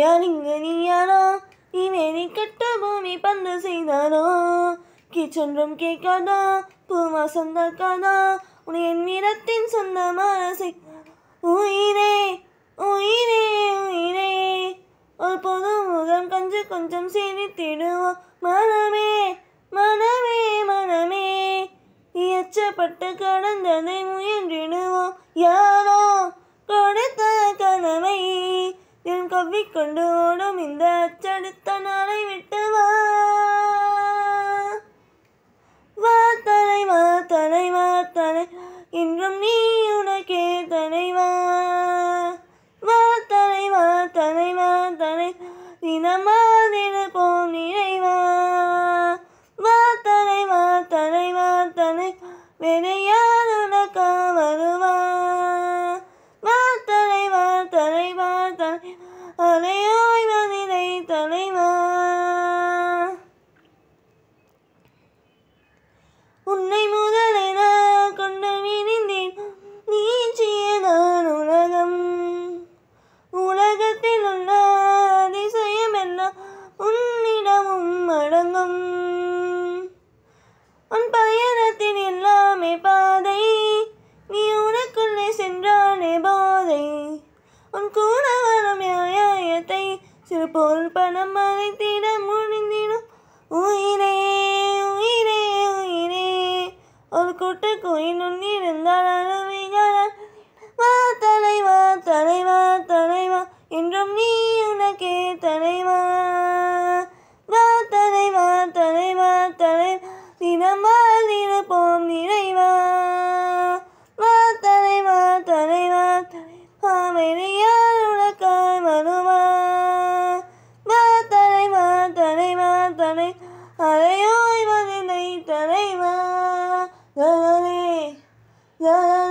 யாரிங்க நீ யாரோ இமேனி கட்ட பூமி பந்து செய்தாரோ கீச்சொன்றும் கேட்காதா பூமா சொந்தக்காதா உன் என் வீரத்தின் சொந்தமான செய் உயிரே உயிரே உயிரே ஒரு பொது முகம் கஞ்சு கொஞ்சம் சேமித்திடுவோம் மனமே மனமே மனமே நீ அச்சப்பட்டு கடந்ததை முயன்றிடுவோம் யார் கொண்டு ஓடும் இந்த அச்சடுத்த நாளை விட்டு வா வா தலைவா தலைவா தலை இன்றும் நீ உனக்கே தலைவா வா தலைவா தலைவா தலை தினமாதிர போ நிறைவா வா தலைவா தலைவா தலை வேறு சிறு போல் பணம் மறைத்திட முடிந்திடும் உயிரே உயிரே உயிரே ஒரு கூட்டு கோயிலும் இருந்தால் அருவிகளால் வா தலைவா தலைவா தலைவா என்றும் நீ உனக்கே தலைவா வா தலைவா தலைவா தலை தினமால் இருப்போம் நிறைவா வா தலைவா தலைவா தலைவா la la